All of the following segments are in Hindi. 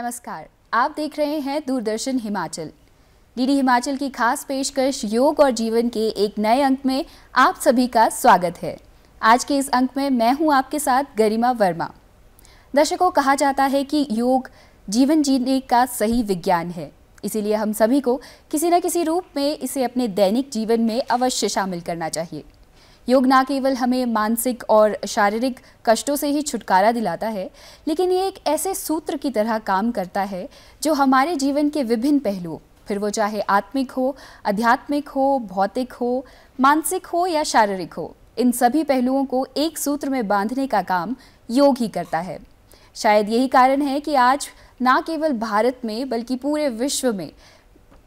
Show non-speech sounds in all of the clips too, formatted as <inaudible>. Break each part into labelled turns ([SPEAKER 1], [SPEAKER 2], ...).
[SPEAKER 1] नमस्कार आप देख रहे हैं दूरदर्शन हिमाचल डीडी हिमाचल की खास पेशकश योग और जीवन के एक नए अंक में आप सभी का स्वागत है आज के इस अंक में मैं हूं आपके साथ गरिमा वर्मा दर्शकों कहा जाता है कि योग जीवन जीने का सही विज्ञान है इसीलिए हम सभी को किसी न किसी रूप में इसे अपने दैनिक जीवन में अवश्य शामिल करना चाहिए योग ना केवल हमें मानसिक और शारीरिक कष्टों से ही छुटकारा दिलाता है लेकिन ये एक ऐसे सूत्र की तरह काम करता है जो हमारे जीवन के विभिन्न पहलुओं फिर वो चाहे आत्मिक हो आध्यात्मिक हो भौतिक हो मानसिक हो या शारीरिक हो इन सभी पहलुओं को एक सूत्र में बांधने का काम योग ही करता है शायद यही कारण है कि आज ना केवल भारत में बल्कि पूरे विश्व में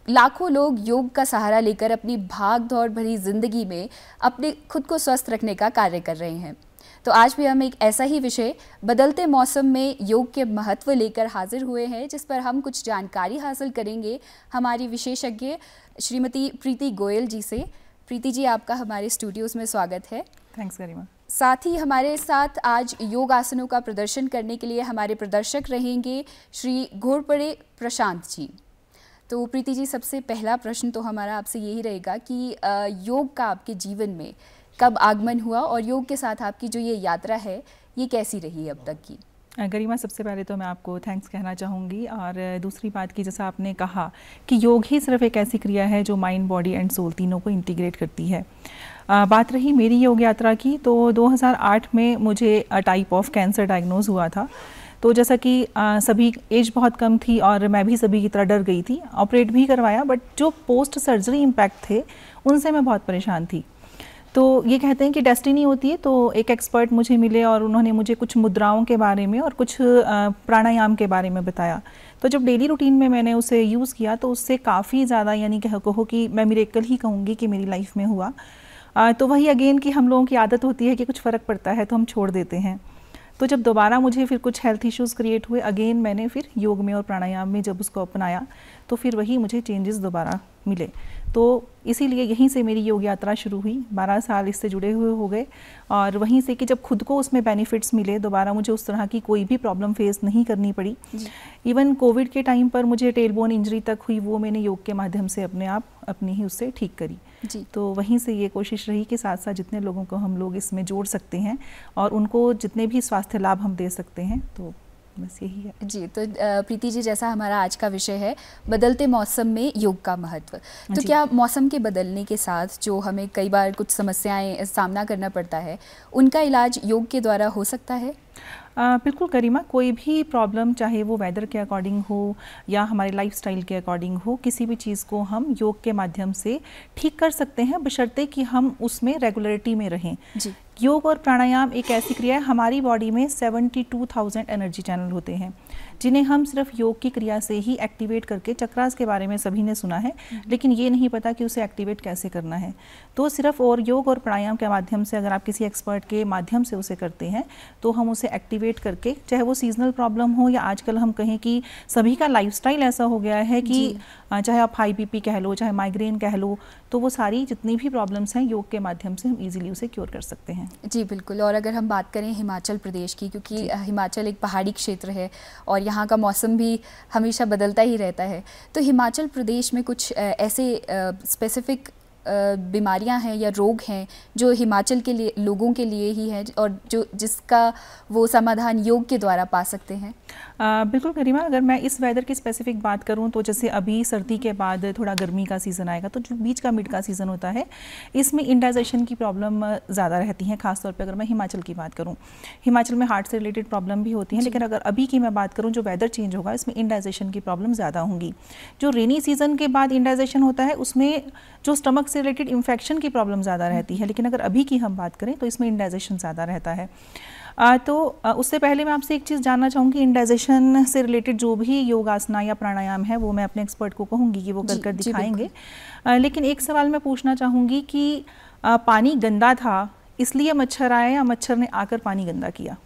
[SPEAKER 1] लाखों लोग योग का सहारा लेकर अपनी भाग दौड़ भरी जिंदगी में अपने खुद को स्वस्थ रखने का कार्य कर रहे हैं तो आज भी हम एक ऐसा ही विषय बदलते मौसम में योग के महत्व लेकर हाजिर हुए हैं जिस पर हम कुछ जानकारी हासिल करेंगे हमारी विशेषज्ञ श्रीमती प्रीति गोयल जी से प्रीति जी आपका हमारे स्टूडियोज में स्वागत है थैंक्स वेरी मच साथ ही हमारे साथ आज योग आसनों का प्रदर्शन करने के लिए हमारे प्रदर्शक रहेंगे श्री घोड़पड़े प्रशांत जी तो प्रीति जी सबसे पहला प्रश्न तो हमारा आपसे यही रहेगा कि योग का आपके जीवन में कब आगमन हुआ और योग के साथ आपकी जो ये यात्रा है ये कैसी रही अब तक की
[SPEAKER 2] गरिमा सबसे पहले तो मैं आपको थैंक्स कहना चाहूँगी और दूसरी बात की जैसा आपने कहा कि योग ही सिर्फ एक ऐसी क्रिया है जो माइंड बॉडी एंड सोल तीनों को इंटीग्रेट करती है आ, बात रही मेरी योग यात्रा की तो 2008 में मुझे टाइप ऑफ कैंसर डायग्नोज हुआ था तो जैसा कि आ, सभी एज बहुत कम थी और मैं भी सभी की तरह डर गई थी ऑपरेट भी करवाया बट जो पोस्ट सर्जरी इम्पैक्ट थे उनसे मैं बहुत परेशान थी तो ये कहते हैं कि डेस्टिनी होती है तो एक एक्सपर्ट मुझे मिले और उन्होंने मुझे कुछ मुद्राओं के बारे में और कुछ प्राणायाम के बारे में बताया तो जब डेली रूटीन में मैंने उसे यूज़ किया तो उससे काफ़ी ज़्यादा यानी कह कहो कि मैं मेरे कल ही कहूँगी कि मेरी लाइफ में हुआ तो वही अगेन कि हम लोगों की आदत होती है कि कुछ फ़र्क पड़ता है तो हम छोड़ देते हैं तो जब दोबारा मुझे फिर कुछ हेल्थ इश्यूज़ क्रिएट हुए अगेन मैंने फिर योग में और प्राणायाम में जब उसको अपनाया तो फिर वही मुझे चेंजेस दोबारा मिले तो इसीलिए यहीं से मेरी योग यात्रा शुरू हुई 12 साल इससे जुड़े हुए हो गए और वहीं से कि जब खुद को उसमें बेनिफिट्स मिले दोबारा मुझे उस तरह की कोई भी प्रॉब्लम फेस नहीं करनी पड़ी इवन कोविड के टाइम पर मुझे टेलबोन इंजरी तक हुई वो मैंने योग के माध्यम से अपने आप अपनी ही उससे ठीक करी जी। तो वहीं से ये कोशिश रही कि साथ साथ जितने लोगों को हम लोग इसमें जोड़ सकते हैं और उनको जितने भी स्वास्थ्य लाभ हम दे सकते
[SPEAKER 1] हैं तो बस यही है जी तो प्रीति जी जैसा हमारा आज का विषय है बदलते मौसम में योग का महत्व तो क्या मौसम के बदलने के साथ जो हमें कई बार कुछ समस्याएं सामना करना पड़ता है उनका इलाज योग के द्वारा हो सकता है आ, बिल्कुल
[SPEAKER 2] करीमा कोई भी प्रॉब्लम चाहे वो वेदर के अकॉर्डिंग हो या हमारे लाइफस्टाइल के अकॉर्डिंग हो किसी भी चीज़ को हम योग के माध्यम से ठीक कर सकते हैं बशर्ते कि हम उसमें रेगुलरिटी में रहें जी योग और प्राणायाम एक ऐसी क्रिया है हमारी बॉडी में 72,000 एनर्जी चैनल होते हैं जिन्हें हम सिर्फ योग की क्रिया से ही एक्टिवेट करके चक्रास के बारे में सभी ने सुना है हम्म। लेकिन ये नहीं पता कि उसे एक्टिवेट कैसे करना है तो सिर्फ और योग और प्राणायाम के माध्यम से अगर आप किसी एक्सपर्ट के माध्यम से उसे करते हैं तो हम उसे एक्टिवेट करके चाहे वो सीजनल प्रॉब्लम हो या आजकल हम कहें कि सभी का लाइफ ऐसा हो गया है कि चाहे आप हाई बी कह लो चाहे माइग्रेन कह लो तो वो सारी जितनी भी प्रॉब्लम्स हैं योग के माध्यम से
[SPEAKER 1] हम इजीली उसे क्योर कर सकते हैं जी बिल्कुल और अगर हम बात करें हिमाचल प्रदेश की क्योंकि हिमाचल एक पहाड़ी क्षेत्र है और यहाँ का मौसम भी हमेशा बदलता ही रहता है तो हिमाचल प्रदेश में कुछ ऐसे स्पेसिफिक बीमारियां हैं या रोग हैं जो हिमाचल के लिए लोगों के लिए ही हैं और जो जिसका वो समाधान योग के द्वारा पा सकते हैं बिल्कुल करीमा अगर मैं इस वेदर की स्पेसिफिक बात करूं तो जैसे अभी
[SPEAKER 2] सर्दी के बाद थोड़ा गर्मी का सीज़न आएगा तो जो बीच का मिड का सीज़न होता है इसमें इंडाइजेशन की प्रॉब्लम ज़्यादा रहती है खासतौर पर अगर मैं हिमाचल की बात करूँ हिमाचल में हार्ट से रिलेटेड प्रॉब्लम भी होती है लेकिन अगर अभी की मैं बात करूँ जो वेदर चेंज होगा इसमें इंडाइजेशन की प्रॉब्लम ज़्यादा होंगी जो रेनी सीज़न के बाद इंडाइजेशन होता है उसमें जो स्टमक से रिलेटेड इन्फेक्शन की प्रॉब्लम ज़्यादा रहती है लेकिन अगर अभी की हम बात करें तो इसमें इंडाइजेशन ज़्यादा रहता है तो उससे पहले मैं आपसे एक चीज़ जानना चाहूँगी इंडाइजेशन से रिलेटेड जो भी योगासना या प्राणायाम है वो मैं अपने एक्सपर्ट को कहूँगी कि वो कर कर दिखाएंगे लेकिन एक सवाल मैं पूछना चाहूँगी कि पानी गंदा था इसलिए मच्छर आए या मच्छर ने आकर पानी गंदा किया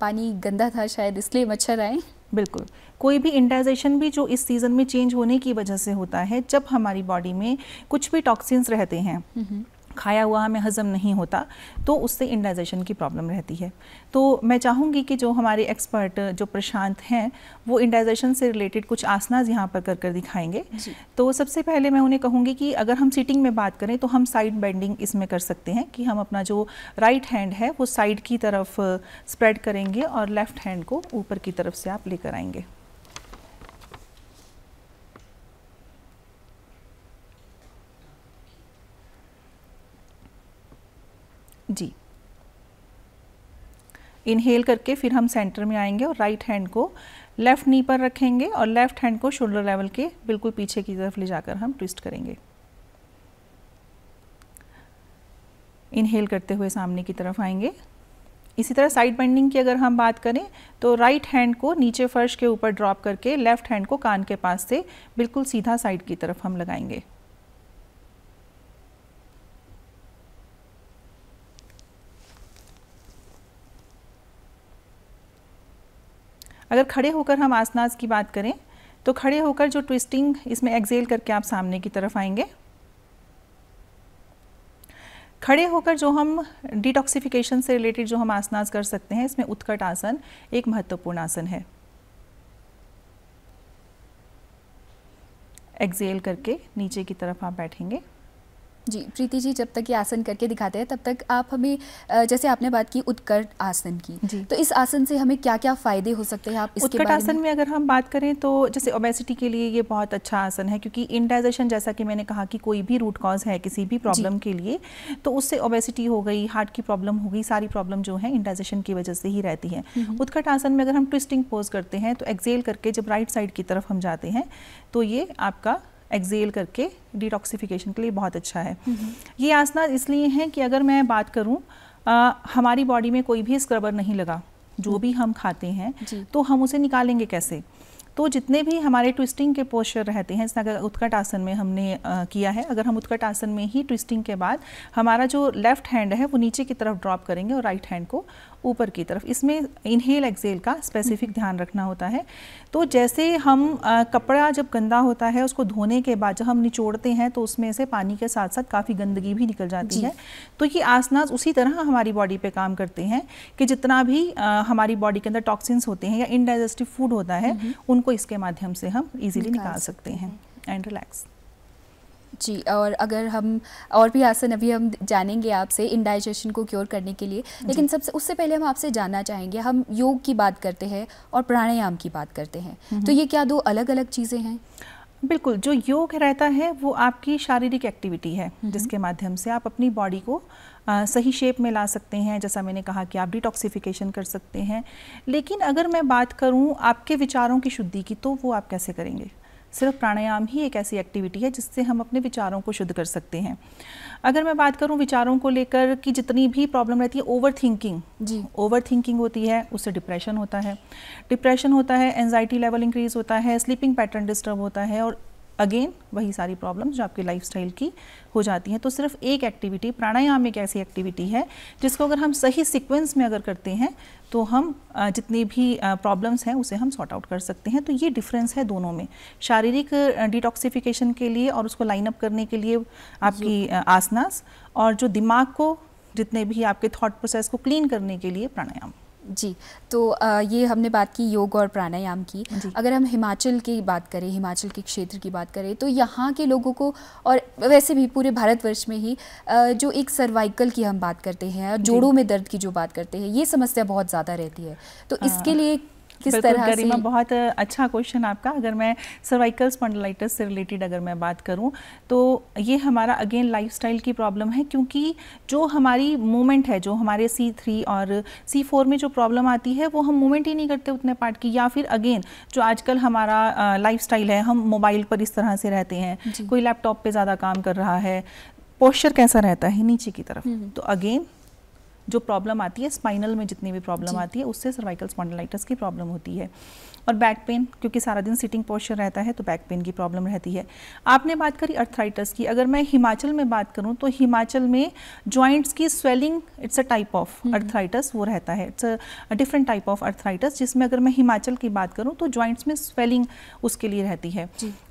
[SPEAKER 1] पानी गंदा था शायद इसलिए मच्छर आए बिल्कुल कोई भी इंडाइजेशन भी जो इस सीज़न में चेंज
[SPEAKER 2] होने की वजह से होता है जब हमारी बॉडी में कुछ भी टॉक्सिन्स रहते हैं हम्म, हम्म। खाया हुआ हमें हज़म नहीं होता तो उससे इंडाइजेशन की प्रॉब्लम रहती है तो मैं चाहूँगी कि जो हमारे एक्सपर्ट जो प्रशांत हैं वो इंडाइजेशन से रिलेटेड कुछ आसनाज यहाँ पर कर कर दिखाएंगे तो सबसे पहले मैं उन्हें कहूँगी कि अगर हम सीटिंग में बात करें तो हम साइड बेंडिंग इसमें कर सकते हैं कि हम अपना जो राइट हैंड है वो साइड की तरफ स्प्रेड करेंगे और लेफ्ट हैंड को ऊपर की तरफ से आप लेकर आएंगे जी इनहेल करके फिर हम सेंटर में आएंगे और राइट हैंड को लेफ्ट नी पर रखेंगे और लेफ्ट हैंड को शोल्डर लेवल के बिल्कुल पीछे की तरफ ले जाकर हम ट्विस्ट करेंगे इनहेल करते हुए सामने की तरफ आएंगे इसी तरह साइड बेंडिंग की अगर हम बात करें तो राइट हैंड को नीचे फर्श के ऊपर ड्रॉप करके लेफ्ट हैंड को कान के पास से बिल्कुल सीधा साइड की तरफ हम लगाएंगे अगर खड़े होकर हम आसनास की बात करें तो खड़े होकर जो ट्विस्टिंग इसमें एक्जेल करके आप सामने की तरफ आएंगे खड़े होकर जो हम डिटॉक्सिफिकेशन से रिलेटेड जो हम आसनास कर सकते हैं इसमें उत्कट आसन एक महत्वपूर्ण आसन है एक्जेल करके नीचे की तरफ आप बैठेंगे
[SPEAKER 1] जी प्रीति जी जब तक ये आसन करके दिखाते हैं तब तक आप हमें जैसे आपने बात की उत्कट आसन की जी तो इस आसन से हमें क्या क्या फ़ायदे हो सकते हैं आप इसके उत्कट आसन में?
[SPEAKER 2] में अगर हम बात करें तो जैसे ओबेसिटी के लिए ये बहुत अच्छा आसन है क्योंकि इंडाइजेशन जैसा कि मैंने कहा कि कोई भी रूट कॉज है किसी भी प्रॉब्लम के लिए तो उससे ओबेसिटी हो गई हार्ट की प्रॉब्लम हो गई सारी प्रॉब्लम जो है इंडाइजेशन की वजह से ही रहती है हम्म, हम्म। उत्कट आसन में अगर हम ट्विस्टिंग पोज करते हैं तो एक्जेल करके जब राइट साइड की तरफ हम जाते हैं तो ये आपका एक्जेल करके डिटॉक्सिफिकेशन के लिए बहुत अच्छा है हम्म हम्म। ये आसना इसलिए है कि अगर मैं बात करूँ हमारी बॉडी में कोई भी स्क्रबर नहीं लगा जो भी हम खाते हैं तो हम उसे निकालेंगे कैसे तो जितने भी हमारे ट्विस्टिंग के पोस्चर रहते हैं जैसे अगर उत्कट आसन में हमने आ, किया है अगर हम उत्कट आसन में ही ट्विस्टिंग के बाद हमारा जो लेफ्ट हैंड है वो नीचे की तरफ ड्रॉप करेंगे और राइट हैंड को ऊपर की तरफ इसमें इनहेल एक्सेल का स्पेसिफिक ध्यान रखना होता है तो जैसे हम आ, कपड़ा जब गंदा होता है उसको धोने के बाद जब हम निचोड़ते हैं तो उसमें से पानी के साथ साथ काफ़ी गंदगी भी निकल जाती है तो ये आसनास उसी तरह हमारी बॉडी पे काम करते हैं कि जितना भी आ, हमारी बॉडी के अंदर टॉक्सिन्स होते हैं या इनडाइजेस्टिव फूड होता है हम्म। उनको को इसके माध्यम से हम इजीली निकाल, निकाल सकते
[SPEAKER 1] हैं एंड रिलैक्स जी और अगर हम और भी आसन अभी हम जानेंगे आपसे इनडाइजेशन को क्योर करने के लिए लेकिन सबसे उससे पहले हम आपसे जानना चाहेंगे हम योग की बात करते हैं और प्राणायाम की बात करते हैं हम्म। तो ये क्या दो अलग अलग चीज़ें हैं
[SPEAKER 2] बिल्कुल जो योग रहता है वो आपकी शारीरिक एक्टिविटी है हम्म। जिसके माध्यम से आप अपनी बॉडी को आ, सही शेप में ला सकते हैं जैसा मैंने कहा कि आप डिटॉक्सिफिकेशन कर सकते हैं लेकिन अगर मैं बात करूं आपके विचारों की शुद्धि की तो वो आप कैसे करेंगे सिर्फ प्राणायाम ही एक ऐसी एक्टिविटी है जिससे हम अपने विचारों को शुद्ध कर सकते हैं अगर मैं बात करूं विचारों को लेकर कि जितनी भी प्रॉब्लम रहती है ओवर थिंकिंग जी ओवर थिंकिंग होती है उससे डिप्रेशन होता है डिप्रेशन होता है एनजाइटी लेवल इंक्रीज होता है स्लीपिंग पैटर्न डिस्टर्ब होता है और अगेन वही सारी प्रॉब्लम्स जो आपकी लाइफ की हो जाती हैं तो सिर्फ एक एक्टिविटी प्राणायाम एक ऐसी एक्टिविटी है जिसको अगर हम सही सिक्वेंस में अगर करते हैं तो हम जितनी भी प्रॉब्लम्स हैं उसे हम सॉर्ट आउट कर सकते हैं तो ये डिफरेंस है दोनों में शारीरिक डिटॉक्सिफिकेशन के लिए और उसको लाइनअप करने के लिए आपकी आसनास और जो दिमाग को जितने भी आपके थॉट प्रोसेस को क्लीन करने के लिए प्राणायाम
[SPEAKER 1] जी तो आ, ये हमने बात की योग और प्राणायाम की अगर हम हिमाचल की बात करें हिमाचल के क्षेत्र की बात करें तो यहाँ के लोगों को और वैसे भी पूरे भारतवर्ष में ही आ, जो एक सर्वाइकल की हम बात करते हैं जोड़ों में दर्द की जो बात करते हैं ये समस्या बहुत ज़्यादा रहती है तो हाँ। इसके लिए किस तरह गरिमा
[SPEAKER 2] बहुत अच्छा क्वेश्चन आपका अगर मैं सर्वाइकल स्पॉन्डलाइटिस से रिलेटेड अगर मैं बात करूँ तो ये हमारा अगेन लाइफस्टाइल की प्रॉब्लम है क्योंकि जो हमारी मूवमेंट है जो हमारे सी थ्री और सी फोर में जो प्रॉब्लम आती है वो हम मूवमेंट ही नहीं करते उतने पार्ट की या फिर अगेन जो आजकल हमारा लाइफ है हम मोबाइल पर इस तरह से रहते हैं कोई लैपटॉप पर ज़्यादा काम कर रहा है पोस्चर कैसा रहता है नीचे की तरफ हम्म। तो अगेन जो प्रॉब्लम आती है स्पाइनल में जितनी भी प्रॉब्लम आती है उससे सर्वाइकल स्पॉन्डलाइटिस की प्रॉब्लम होती है और बैक पेन क्योंकि सारा दिन सिटिंग पोस्चर रहता है तो बैक पेन की प्रॉब्लम रहती है आपने बात करी अर्थराइटिस की अगर मैं हिमाचल में बात करूं तो हिमाचल में जॉइंट्स की swelling it's a type of arthritis वो रहता है it's a different type of arthritis जिसमें अगर मैं हिमाचल की बात करूँ तो जॉइंट्स में स्वेलिंग उसके लिए रहती है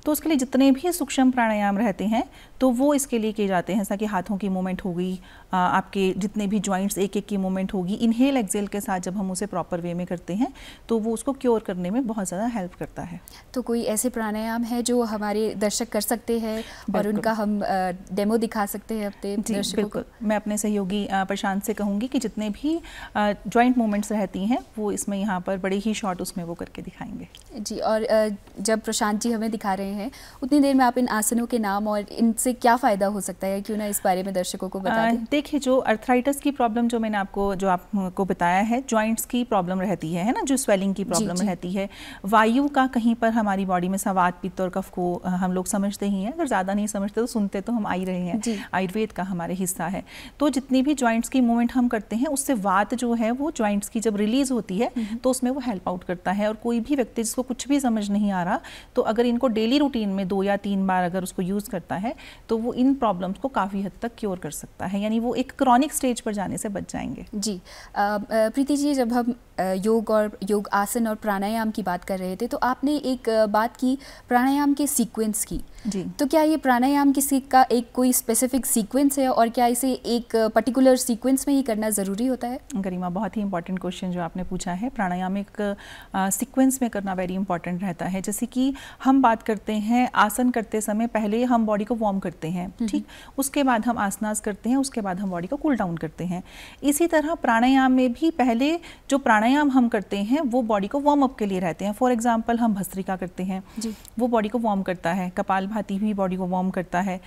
[SPEAKER 2] तो उसके लिए जितने भी सूक्ष्म प्राणायाम रहते हैं तो वो इसके लिए किए जाते हैं जैसा कि हाथों की मूवमेंट होगी आपके जितने भी ज्वाइंट्स एक एक की मूवमेंट होगी इनहेल एक्सेल के साथ जब हम उसे प्रॉपर वे में करते हैं तो वो उसको क्योर करने में बहुत ज़्यादा हेल्प करता है
[SPEAKER 1] तो कोई ऐसे प्राणायाम है जो हमारे दर्शक कर सकते हैं और उनका हम डेमो दिखा सकते हैं अपने बिल्कुल
[SPEAKER 2] मैं अपने सहयोगी प्रशांत से कहूँगी कि जितने भी ज्वाइंट मूवमेंट्स रहती हैं वो इसमें यहाँ पर बड़े ही शॉर्ट उसमें वो करके दिखाएंगे
[SPEAKER 1] जी और जब प्रशांत जी हमें दिखा रहे हैं हैं उतनी देर में आप इन आसनों के नाम और इनसे क्या फ़ायदा हो सकता है क्यों ना इस बारे में दर्शकों को बता
[SPEAKER 2] देखिए जो अर्थराइटस की प्रॉब्लम जो मैंने आपको जो आपको बताया है ज्वाइंट्स की प्रॉब्लम रहती है है ना जो स्वेलिंग की प्रॉब्लम रहती है वायु का कहीं पर हमारी बॉडी में सवाद पित्त और कफ को हम लोग समझते ही हैं अगर ज़्यादा नहीं समझते तो सुनते तो हम आई रहे हैं आयुर्वेद का हमारे हिस्सा है तो जितनी भी ज्वाइंट्स की मूवमेंट हम करते हैं उससे वात जो है वो ज्वाइंट्स की जब रिलीज होती है हम्म। तो उसमें वो हेल्प आउट करता है और कोई भी व्यक्ति जिसको कुछ भी समझ नहीं आ रहा तो अगर इनको डेली डेली रूटीन में दो या तीन बार अगर उसको यूज़ करता है तो वो इन प्रॉब्लम्स को काफ़ी हद तक क्योर कर सकता है यानी
[SPEAKER 1] वो एक क्रॉनिक स्टेज पर जाने से बच जाएंगे जी प्रीति जी जब हम योग और योग आसन और प्राणायाम की बात कर रहे थे तो आपने एक बात की प्राणायाम के सीक्वेंस की जी तो क्या ये प्राणायाम किसी का एक कोई स्पेसिफिक सीक्वेंस है और क्या इसे एक पर्टिकुलर सीक्वेंस में ही करना ज़रूरी होता है गरिमा बहुत ही इंपॉर्टेंट क्वेश्चन जो आपने पूछा है
[SPEAKER 2] प्राणायाम एक सीक्वेंस में करना वेरी इंपॉर्टेंट रहता है जैसे कि हम बात करते हैं आसन करते समय पहले हम बॉडी को वार्म करते हैं ठीक उसके बाद हम आसनास करते हैं उसके बाद हम बॉडी को कूल डाउन करते हैं इसी तरह प्राणायाम में भी पहले जो प्राणायाम प्राणायाम हम करते हैं वो बॉडी को वार्म अप के लिए रहते हैं फॉर एग्जाम्पल हम भस्त्रिका करते हैं वो बॉडी को वार्म करता है कपाल भाती भी बॉडी को वार्म करता है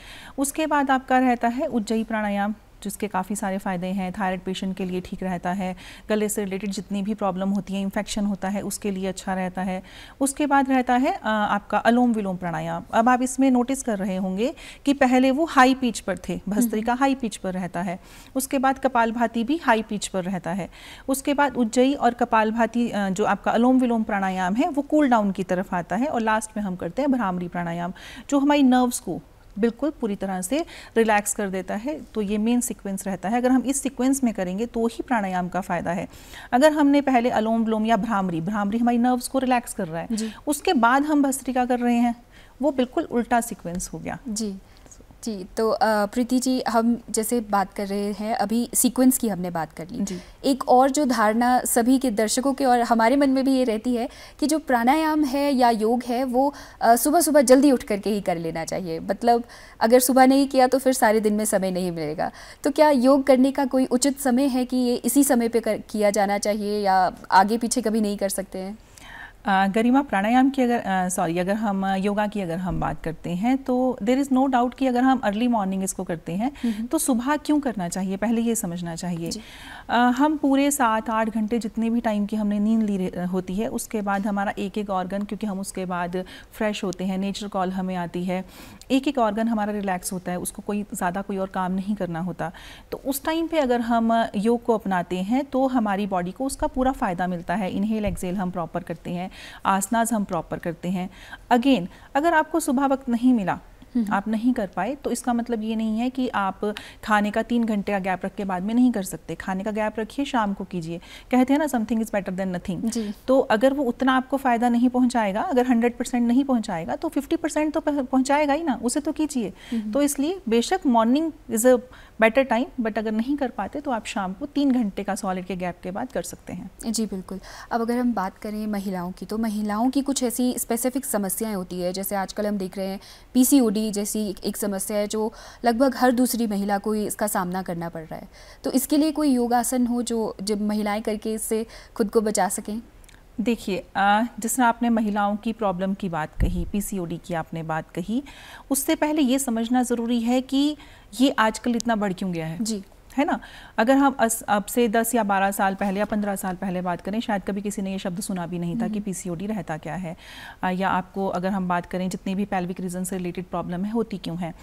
[SPEAKER 2] उसके बाद आपका रहता है उज्जयी प्राणायाम जिसके काफ़ी सारे फ़ायदे हैं थायराइड पेशेंट के लिए ठीक रहता है गले से रिलेटेड जितनी भी प्रॉब्लम होती है इन्फेक्शन होता है उसके लिए अच्छा रहता है उसके बाद रहता है आपका अलोम विलोम प्राणायाम अब आप इसमें नोटिस कर रहे होंगे कि पहले वो हाई पिच पर थे भस्त्रिका हाई हम्म। पिच पर रहता है उसके बाद कपालभाती भी हाई पिच पर रहता है उसके बाद उज्जयी और भाती जो आपका अलोम विलोम प्राणायाम है वो कूल डाउन की तरफ आता है और लास्ट में हम करते हैं भ्रामरी प्राणायाम जो हमारी नर्व्स को बिल्कुल पूरी तरह से रिलैक्स कर देता है तो ये मेन सीक्वेंस रहता है अगर हम इस सीक्वेंस में करेंगे तो ही प्राणायाम का फायदा है अगर हमने पहले अलोम विलोम या भ्रामरी भ्रामरी हमारी नर्व्स को रिलैक्स कर रहा है उसके बाद हम भस्त्रिका कर रहे हैं वो बिल्कुल उल्टा सीक्वेंस हो गया
[SPEAKER 1] जी जी तो प्रीति जी हम जैसे बात कर रहे हैं अभी सीक्वेंस की हमने बात कर ली एक और जो धारणा सभी के दर्शकों के और हमारे मन में भी ये रहती है कि जो प्राणायाम है या योग है वो सुबह सुबह जल्दी उठ करके ही कर लेना चाहिए मतलब अगर सुबह नहीं किया तो फिर सारे दिन में समय नहीं मिलेगा तो क्या योग करने का कोई उचित समय है कि ये इसी समय पर किया जाना चाहिए या आगे पीछे कभी नहीं कर सकते हैं
[SPEAKER 2] गरिमा प्राणायाम की अगर सॉरी अगर हम योगा की अगर हम बात करते हैं तो देर इज़ नो डाउट कि अगर हम अर्ली मॉर्निंग इसको करते हैं तो सुबह क्यों करना चाहिए पहले ये समझना चाहिए आ, हम पूरे सात आठ घंटे जितने भी टाइम की हमने नींद ली होती है उसके बाद हमारा एक एक ऑर्गन क्योंकि हम उसके बाद फ्रेश होते हैं नेचर कॉल हमें आती है एक एक ऑर्गन हमारा रिलैक्स होता है उसको कोई ज़्यादा कोई और काम नहीं करना होता तो उस टाइम पर अगर हम योग को अपनाते हैं तो हमारी बॉडी को उसका पूरा फ़ायदा मिलता है इनहेल एक्सेल हम प्रॉपर करते हैं आसनाज हम प्रॉपर करते हैं अगेन अगर आपको सुबह वक्त नहीं मिला हम्म। आप नहीं कर पाए तो इसका मतलब ये नहीं है कि आप खाने का तीन घंटे का गैप रख के बाद में नहीं कर सकते खाने का गैप रखिए शाम को कीजिए कहते हैं ना something is better than nothing तो अगर वो उतना आपको फायदा नहीं पहुंचाएगा अगर हंड्रेड परसेंट नहीं पहुंचाएगा तो फिफ्टी परसेंट तो पहुंचाएगा ही ना उसे तो कीजिए हम्म। तो इसलिए बेशक morning is a better time but अगर नहीं कर पाते तो आप शाम को तीन घंटे का सॉलिड के गैप के बाद कर सकते हैं
[SPEAKER 1] जी बिल्कुल अब अगर हम बात करें महिलाओं की तो महिलाओं की कुछ ऐसी स्पेसिफिक समस्याएं होती है जैसे आजकल हम देख रहे हैं पीसीओडी जैसी एक समस्या है जो लगभग हर दूसरी महिला को इसका सामना करना पड़ रहा है तो इसके लिए कोई योगासन हो जो जब महिलाएं करके इससे खुद को बचा सकें
[SPEAKER 2] देखिए जिसमें आपने महिलाओं की प्रॉब्लम की बात कही पीसीओडी की आपने बात कही उससे पहले ये समझना ज़रूरी है कि ये आजकल इतना बढ़ क्यों गया है जी है ना अगर हम अस अब से 10 या 12 साल पहले या 15 साल पहले बात करें शायद कभी किसी ने ये शब्द सुना भी नहीं था कि पीसीओडी हम्म। रहता क्या है या आपको अगर हम बात करें जितनी भी पैल्विक रीजन से रिलेटेड प्रॉब्लम है होती क्यों है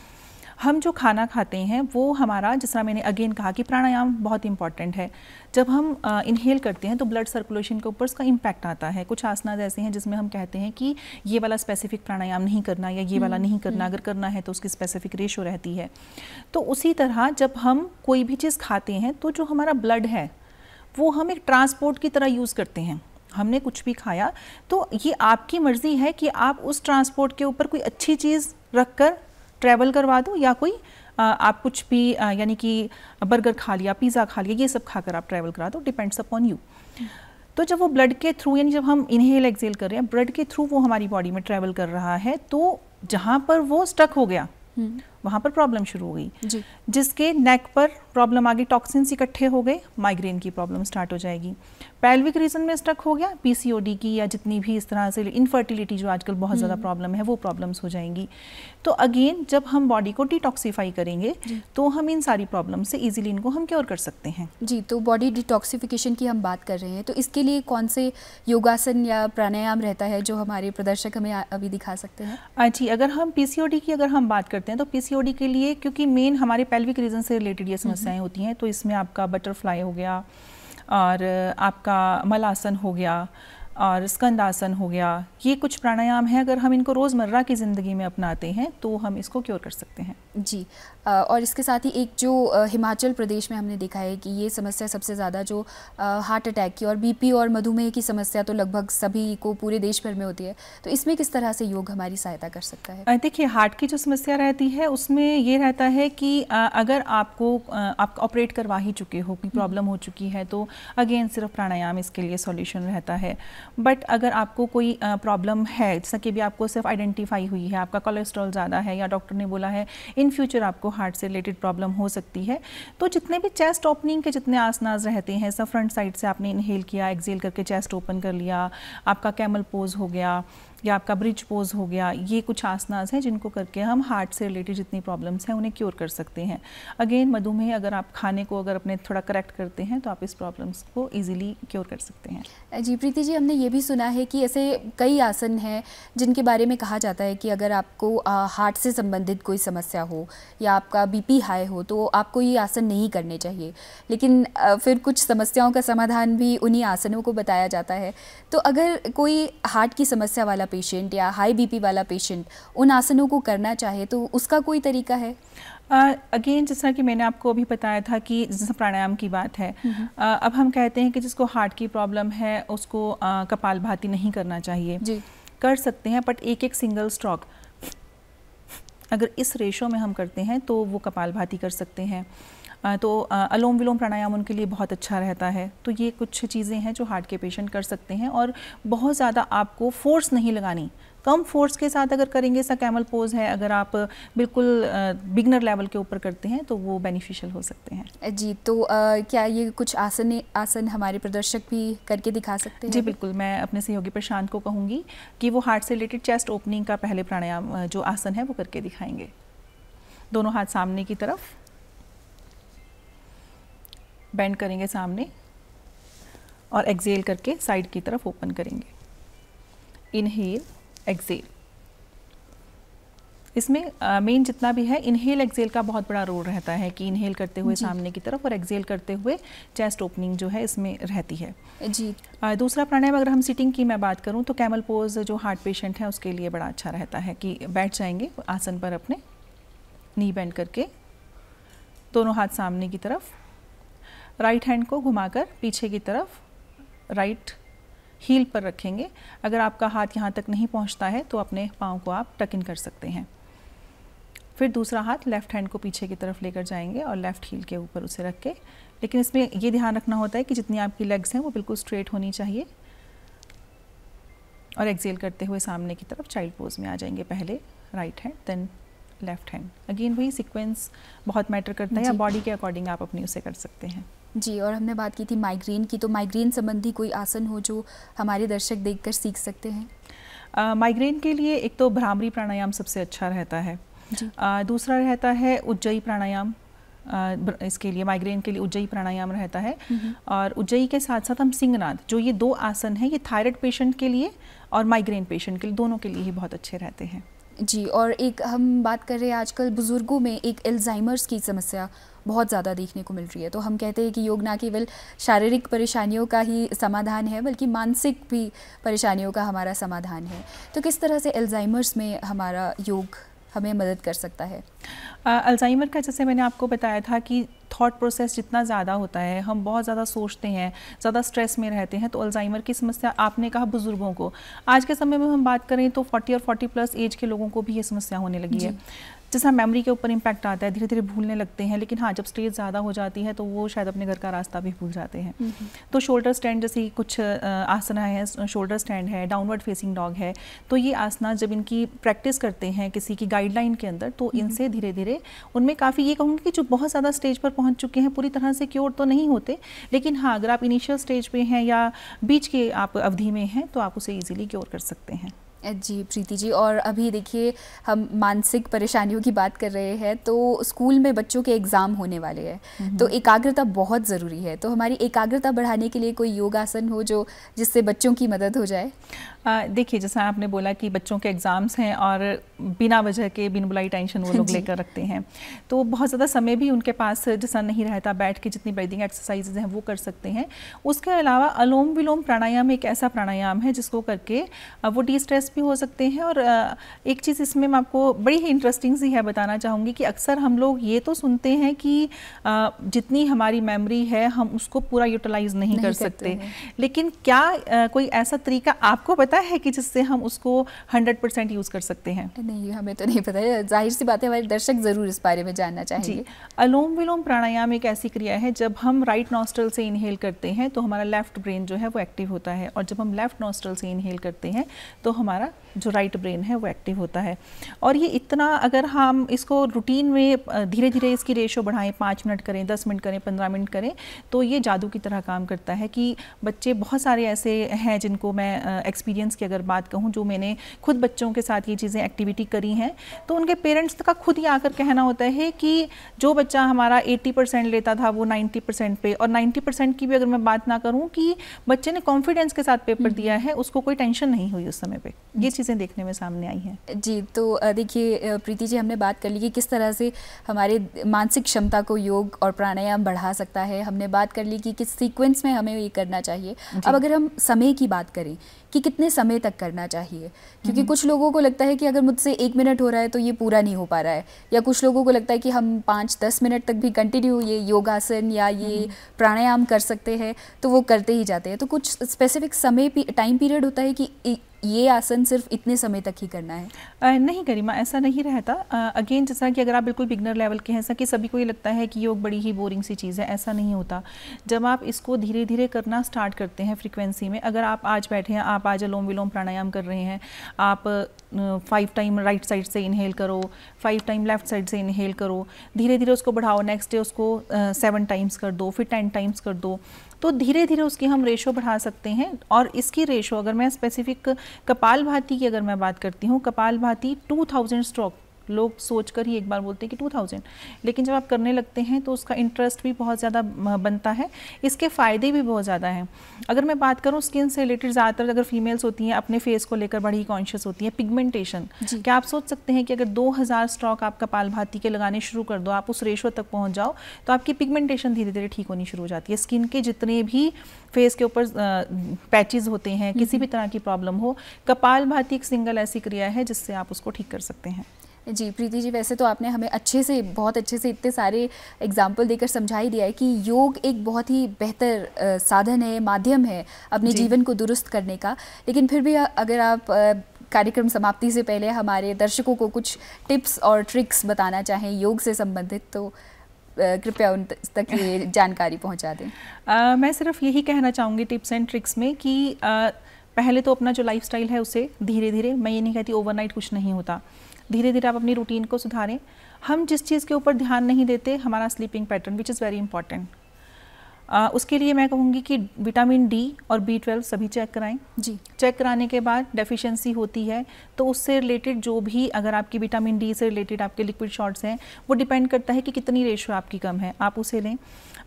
[SPEAKER 2] हम जो खाना खाते हैं वो हमारा जिस तरह मैंने अगेन कहा कि प्राणायाम बहुत इंपॉर्टेंट है जब हम इनहेल करते हैं तो ब्लड सर्कुलेशन के ऊपर उसका इम्पैक्ट आता है कुछ आसनाज ऐसे हैं जिसमें हम कहते हैं कि ये वाला स्पेसिफिक प्राणायाम नहीं करना या ये वाला हम्म, नहीं करना हम्म। अगर करना है तो उसकी स्पेसिफिक रेशो रहती है तो उसी तरह जब हम कोई भी चीज़ खाते हैं तो जो हमारा ब्लड है वो हम एक ट्रांसपोर्ट की तरह यूज़ करते हैं हमने कुछ भी खाया तो ये आपकी मर्ज़ी है कि आप उस ट्रांसपोर्ट के ऊपर कोई अच्छी चीज़ रख कर ट्रैवल करवा दो या कोई आप कुछ भी यानी कि बर्गर खा लिया पिज़्ज़ा खा लिया ये सब खाकर आप ट्रैवल करा दो डिपेंड्स अपॉन यू तो जब वो ब्लड के थ्रू यानी जब हम इनहेल एक्सेल कर रहे हैं ब्लड के थ्रू वो हमारी बॉडी में ट्रैवल कर रहा है तो जहाँ पर वो स्टक हो गया हम्म। वहाँ पर प्रॉब्लम शुरू हो गई जिसके नेक पर प्रॉब्लम आ गई टॉक्सिन्स इकट्ठे हो गए माइग्रेन की प्रॉब्लम स्टार्ट हो जाएगी पैल्विक रीजन में स्टक हो गया पी की या जितनी भी इस तरह से इनफर्टिलिटी जो आजकल बहुत हम्म। ज़्यादा प्रॉब्लम है वो प्रॉब्लम्स हो जाएंगी तो अगेन जब हम बॉडी को डिटॉक्सीफाई करेंगे तो हम इन सारी प्रॉब्लम से ईजिली
[SPEAKER 1] इनको हम क्योर कर सकते हैं जी तो बॉडी डिटॉक्सीफिकेशन की हम बात कर रहे हैं तो इसके लिए कौन से योगासन या प्राणायाम रहता है जो हमारे प्रदर्शक हमें अभी दिखा सकते हैं जी
[SPEAKER 2] अगर हम पी की अगर हम बात करते हैं तो पी के लिए क्योंकि मेन हमारे पैल्विक रीजन से रिलेटेड ये समस्या समस्याएं होती हैं तो इसमें आपका बटरफ्लाई हो गया और आपका मलासन हो गया और स्कंदासन हो गया ये कुछ प्राणायाम है अगर हम इनको रोज़मर्रा की ज़िंदगी में अपनाते हैं तो हम इसको क्योर कर सकते हैं
[SPEAKER 1] जी और इसके साथ ही एक जो हिमाचल प्रदेश में हमने देखा है कि ये समस्या सबसे ज़्यादा जो हार्ट अटैक की और बीपी और मधुमेह की समस्या तो लगभग सभी को पूरे देश भर में होती है तो इसमें किस तरह से योग हमारी सहायता कर सकता है
[SPEAKER 2] देखिए हार्ट की जो समस्या रहती है उसमें ये रहता है कि अगर आपको आप ऑपरेट करवा ही चुके हो कोई हम्म। प्रॉब्लम हो चुकी है तो अगेन सिर्फ प्राणायाम इसके लिए सॉल्यूशन रहता है बट अगर आपको कोई प्रॉब्लम है जैसा कि भी आपको सिर्फ आइडेंटिफाई हुई है आपका कोलेस्ट्रॉल ज़्यादा है या डॉक्टर ने बोला है इन फ्यूचर आपको हार्ट से रिलेटेड प्रॉब्लम हो सकती है तो जितने भी चेस्ट ओपनिंग के जितने आसनाज रहते हैं सब फ्रंट साइड से आपने इनहेल किया एक्जेल करके चेस्ट ओपन कर लिया आपका कैमल पोज हो गया या आपका ब्रिज पोज हो गया ये कुछ आसनाज हैं जिनको करके हम हार्ट से रिलेटेड जितनी प्रॉब्लम्स हैं उन्हें क्योर कर सकते हैं अगेन मधुमेह अगर आप खाने को अगर अपने थोड़ा करेक्ट करते हैं तो आप इस प्रॉब्लम्स को ईजिली क्योर कर सकते हैं
[SPEAKER 1] जी प्रीति जी हमने ये भी सुना है कि ऐसे कई आसन हैं जिनके बारे में कहा जाता है कि अगर आपको हार्ट से संबंधित कोई समस्या हो या आपका बी हाई हो तो आपको ये आसन नहीं करने चाहिए लेकिन फिर कुछ समस्याओं का समाधान भी उन्हीं आसनों को बताया जाता है तो अगर कोई हार्ट की समस्या वाला पेशेंट या हाई बीपी वाला पेशेंट उन आसनों को करना चाहे तो उसका कोई तरीका है
[SPEAKER 2] अगेन uh, जैसा कि मैंने आपको अभी बताया था कि जैसे प्राणायाम की बात है uh, अब हम कहते हैं कि जिसको हार्ट की प्रॉब्लम है उसको uh, कपाल भाती नहीं करना चाहिए जी कर सकते हैं बट एक एक सिंगल स्ट्रोक अगर इस रेशो में हम करते हैं तो वो कपाल भाती कर सकते हैं तो अलोम विलोम प्राणायाम उनके लिए बहुत अच्छा रहता है तो ये कुछ चीज़ें हैं जो हार्ट के पेशेंट कर सकते हैं और बहुत ज़्यादा आपको फोर्स नहीं लगानी कम फोर्स के साथ अगर करेंगे सा कैमल पोज है अगर आप बिल्कुल बिगनर लेवल के ऊपर करते हैं तो वो बेनिफिशियल हो सकते हैं
[SPEAKER 1] जी तो आ, क्या ये कुछ आसन आसन हमारे प्रदर्शक भी करके दिखा सकते हैं जी बिल्कुल
[SPEAKER 2] मैं अपने सहयोगी प्रशांत को कहूँगी कि वो हार्ट से रिलेटेड चेस्ट ओपनिंग का पहले प्राणायाम जो आसन है वो करके दिखाएंगे दोनों हाथ सामने की तरफ बेंड करेंगे सामने और एक्सेल करके साइड की तरफ ओपन
[SPEAKER 1] करेंगे
[SPEAKER 2] इनहेल एक्सेल इसमें मेन जितना भी है इनहेल एक्सेल का बहुत बड़ा रोल रहता है कि इनहेल करते हुए सामने की तरफ और एक्सेल करते हुए चेस्ट ओपनिंग जो है इसमें रहती है जी आ, दूसरा प्राणायाम अगर हम सिटिंग की मैं बात करूं तो कैमल पोज जो हार्ट पेशेंट है उसके लिए बड़ा अच्छा रहता है कि बैठ जाएंगे आसन पर अपने नी बैंड करके दोनों हाथ सामने की तरफ राइट हैंड को घुमाकर पीछे की तरफ राइट हील पर रखेंगे अगर आपका हाथ यहाँ तक नहीं पहुँचता है तो अपने पाँव को आप टक इन कर सकते हैं फिर दूसरा हाथ लेफ्ट हैंड को पीछे की तरफ लेकर जाएंगे और लेफ्ट हील के ऊपर उसे रख के लेकिन इसमें ये ध्यान रखना होता है कि जितनी आपकी लेग्स हैं वो बिल्कुल स्ट्रेट होनी चाहिए और एक्सेल करते हुए सामने की तरफ चाइल्ड पोज में आ जाएंगे पहले right hand then left hand again वही सीक्वेंस बहुत मैटर करता है या बॉडी के अकॉर्डिंग आप अपनी उसे कर सकते हैं
[SPEAKER 1] जी और हमने बात की थी माइग्रेन की तो माइग्रेन संबंधी कोई आसन हो जो हमारे दर्शक देखकर सीख सकते हैं माइग्रेन के लिए एक तो भ्रामरी प्राणायाम सबसे अच्छा
[SPEAKER 2] रहता है आ, दूसरा रहता है उज्जयी प्राणायाम इसके लिए माइग्रेन के लिए उज्जयी प्राणायाम रहता है और उज्जयी के साथ साथ हम सिंगनाद जो ये दो आसन हैं ये थायराइड पेशेंट के लिए और माइग्रेन पेशेंट के लिए दोनों के लिए ही बहुत अच्छे रहते हैं
[SPEAKER 1] जी और एक हम बात कर रहे हैं आजकल बुज़ुर्गों में एक एल्जाइमर्स की समस्या बहुत ज़्यादा देखने को मिल रही है तो हम कहते हैं कि योग ना केवल शारीरिक परेशानियों का ही समाधान है बल्कि मानसिक भी परेशानियों का हमारा समाधान है तो किस तरह से एल्ज़ाइमर्स में हमारा योग हमें मदद कर सकता है
[SPEAKER 2] अल्ज़ाइमर का जैसे मैंने आपको बताया था कि थॉट प्रोसेस जितना ज़्यादा होता है हम बहुत ज़्यादा सोचते हैं ज़्यादा स्ट्रेस में रहते हैं तो अल्ज़ाइमर की समस्या आपने कहा बुज़ुर्गों को आज के समय में हम बात करें तो 40 और 40 प्लस एज के लोगों को भी ये समस्या होने लगी है जैसा मेमोरी के ऊपर इम्पैक्ट आता है धीरे धीरे भूलने लगते हैं लेकिन हाँ जब स्टेज ज़्यादा हो जाती है तो वो शायद अपने घर का रास्ता भी भूल जाते हैं तो शोल्डर स्टैंड जैसे कुछ आसना है शोल्डर स्टैंड है डाउनवर्ड फेसिंग डॉग है तो ये आसना जब इनकी प्रैक्टिस करते हैं किसी की गाइडलाइन के अंदर तो इनसे धीरे धीरे उनमें काफ़ी ये कहूँगी कि जो बहुत ज़्यादा स्टेज पर पहुँच चुके हैं पूरी तरह से क्योर तो नहीं होते लेकिन हाँ अगर आप इनिशियल स्टेज पर हैं या बीच के आप अवधि में हैं तो आप उसे ईजिली क्योर कर सकते हैं
[SPEAKER 1] जी प्रीति जी और अभी देखिए हम मानसिक परेशानियों की बात कर रहे हैं तो स्कूल में बच्चों के एग्ज़ाम होने वाले हैं तो हम्म। एकाग्रता बहुत ज़रूरी है तो हमारी एकाग्रता बढ़ाने के लिए कोई योगासन हो जो जिससे बच्चों की मदद हो जाए
[SPEAKER 2] देखिए जैसा आपने बोला कि बच्चों के एग्ज़ाम्स हैं और बिना वजह के बिन बुलाई टेंशन वो लोग लेकर रखते हैं तो बहुत ज़्यादा समय भी उनके पास जैसा नहीं रहता बैठ के जितनी ब्रीदिंग एक्सरसाइजेज हैं वो कर सकते हैं उसके अलावा अलोम विलोम प्राणायाम एक ऐसा प्राणायाम है जिसको करके वो डी स्ट्रेस प्लेयर्स भी हो सकते हैं और एक चीज़ इसमें मैं आपको बड़ी ही इंटरेस्टिंग सी है बताना चाहूँगी कि अक्सर हम लोग ये तो सुनते हैं कि जितनी हमारी मेमोरी है हम उसको पूरा यूटिलाइज नहीं, नहीं कर सकते लेकिन क्या कोई ऐसा तरीका आपको पता है कि जिससे हम उसको हंड्रेड यूज़ कर सकते हैं
[SPEAKER 1] नहीं हमें तो नहीं पता जाहिर सी बात है हमारे दर्शक ज़रूर इस बारे में जानना चाहिए अलोम विलोम प्राणायाम एक ऐसी
[SPEAKER 2] क्रिया है जब हम राइट नॉस्ट्रल से इनहेल करते हैं तो हमारा लेफ्ट ब्रेन जो है वो एक्टिव होता है और जब हम लेफ्ट नॉस्ट्रल से इनहेल करते हैं तो हमारा हमारा जो राइट ब्रेन है वो एक्टिव होता है और ये इतना अगर हम इसको रूटीन में धीरे धीरे इसकी रेशो बढ़ाएं पाँच मिनट करें दस मिनट करें पंद्रह मिनट करें तो ये जादू की तरह काम करता है कि बच्चे बहुत सारे ऐसे हैं जिनको मैं एक्सपीरियंस की अगर बात कहूँ जो मैंने खुद बच्चों के साथ ये चीज़ें एक्टिविटी करी हैं तो उनके पेरेंट्स का खुद ही आकर कहना होता है कि जो बच्चा हमारा एट्टी लेता था वो नाइन्टी पे और नाइन्टी की भी अगर मैं बात ना करूँ कि बच्चे ने कॉन्फिडेंस के साथ पेपर हम्म। दिया
[SPEAKER 1] है उसको कोई टेंशन नहीं हुई उस समय पर ये चीज़ें देखने में सामने आई हैं जी तो देखिए प्रीति जी हमने बात कर ली कि किस तरह से हमारे मानसिक क्षमता को योग और प्राणायाम बढ़ा सकता है हमने बात कर ली कि किस सीक्वेंस में हमें ये करना चाहिए अब अगर हम समय की बात करें कि कितने समय तक करना चाहिए क्योंकि हम्म। कुछ लोगों को लगता है कि अगर मुझसे एक मिनट हो रहा है तो ये पूरा नहीं हो पा रहा है या कुछ लोगों को लगता है कि हम पाँच दस मिनट तक भी कंटिन्यू ये योगासन या ये हम्म। प्राणायाम कर सकते हैं तो वो करते ही जाते हैं तो कुछ स्पेसिफिक समय टाइम पीरियड होता है कि ये आसन सिर्फ इतने समय तक ही करना है आ, नहीं करीमा ऐसा नहीं
[SPEAKER 2] रहता अगेन जैसा कि अगर आप बिल्कुल बिगनर लेवल के हैं ऐसा कि सभी को ये लगता है कि योग बड़ी ही बोरिंग सी चीज़ है ऐसा नहीं होता जब आप इसको धीरे धीरे करना स्टार्ट करते हैं फ्रिक्वेंसी में अगर आप आज बैठे हैं आप आज अलोम विलोम प्राणायाम कर रहे हैं आप फाइव टाइम राइट साइड से इनहेल करो फाइव टाइम लेफ्ट साइड से इनहेल करो धीरे धीरे उसको बढ़ाओ नेक्स्ट डे उसको सेवन टाइम्स कर दो फिर टेन टाइम्स कर दो तो धीरे धीरे उसकी हम रेशो बढ़ा सकते हैं और इसकी रेशो अगर मैं स्पेसिफिक कपाल भाती की अगर मैं बात करती हूँ कपाल भाती टू थाउजेंड स्ट्रोक लोग सोच कर ही एक बार बोलते हैं कि टू थाउजेंड लेकिन जब आप करने लगते हैं तो उसका इंटरेस्ट भी बहुत ज़्यादा बनता है इसके फ़ायदे भी बहुत ज़्यादा हैं अगर मैं बात करूँ स्किन से रिलेटेड ज़्यादातर अगर फीमेल्स होती हैं अपने फेस को लेकर बड़ी कॉन्शियस होती है पिगमेंटेशन क्या आप सोच सकते हैं कि अगर दो स्ट्रॉक आप कपाल भाती के लगाने शुरू कर दो आप उस रेशो तक पहुँच जाओ तो आपकी पिगमेंटेशन धीरे धीरे ठीक होनी शुरू हो जाती है स्किन के जितने भी फेस के ऊपर पैचेज होते हैं किसी हम्म। भी तरह की प्रॉब्लम हो कपाल भाती एक सिंगल ऐसी क्रिया है जिससे आप उसको ठीक कर सकते हैं
[SPEAKER 1] जी प्रीति जी वैसे तो आपने हमें अच्छे से बहुत अच्छे से इतने सारे एग्जाम्पल देकर समझा ही दिया है कि योग एक बहुत ही बेहतर साधन है माध्यम है अपने जी. जीवन को दुरुस्त करने का लेकिन फिर भी अगर आप कार्यक्रम समाप्ति से पहले हमारे दर्शकों को कुछ टिप्स और ट्रिक्स बताना चाहें योग से संबंधित तो कृपया उन तक ये <laughs> जानकारी पहुंचा दें
[SPEAKER 2] मैं सिर्फ यही कहना चाहूँगी टिप्स एंड ट्रिक्स में कि आ, पहले तो अपना जो लाइफस्टाइल है उसे धीरे धीरे मैं ये नहीं कहती ओवरनाइट कुछ नहीं होता धीरे धीरे आप अपनी रूटीन को सुधारें हम जिस चीज़ के ऊपर ध्यान नहीं देते हमारा sleeping pattern which is very important उसके लिए मैं कहूँगी कि विटामिन डी और बी ट्वेल्व सभी चेक कराएं जी चेक कराने के बाद डेफिशिएंसी होती है तो उससे रिलेटेड जो भी अगर आपकी विटामिन डी से रिलेटेड आपके लिक्विड शॉर्ट्स हैं वो डिपेंड करता है कि कितनी रेशो आपकी कम है आप उसे लें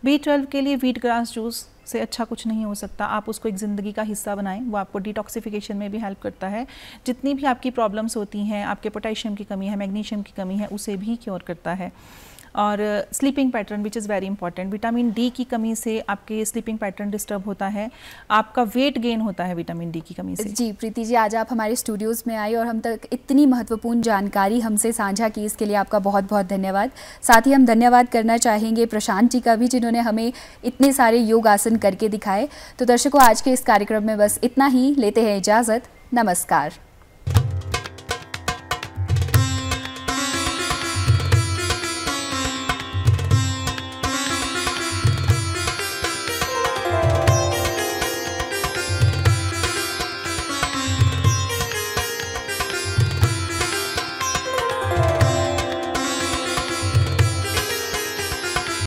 [SPEAKER 2] बी ट्वेल्व के लिए वीट ग्रास जूस से अच्छा कुछ नहीं हो सकता आप उसको एक ज़िंदगी का हिस्सा बनाएं वो आपको डिटॉक्सिफिकेशन में भी हेल्प करता है जितनी भी आपकी प्रॉब्लम्स होती हैं आपके पोटेशियम की कमी है मैग्नीशियम की कमी है उसे भी क्योर करता है और sleeping pattern which is very important vitamin D की कमी से आपके स्लीपिंग पैटर्न डिस्टर्ब होता है आपका वेट गेन होता है विटामिन डी की कमी से जी
[SPEAKER 1] प्रीति जी आज आप हमारे स्टूडियोज़ में आई और हम तक इतनी महत्वपूर्ण जानकारी हमसे साझा की इसके लिए आपका बहुत बहुत धन्यवाद साथ ही हम धन्यवाद करना चाहेंगे प्रशांत जी का भी जिन्होंने हमें इतने सारे योग आसन करके दिखाए तो दर्शकों आज के इस कार्यक्रम में बस इतना ही लेते हैं इजाज़त नमस्कार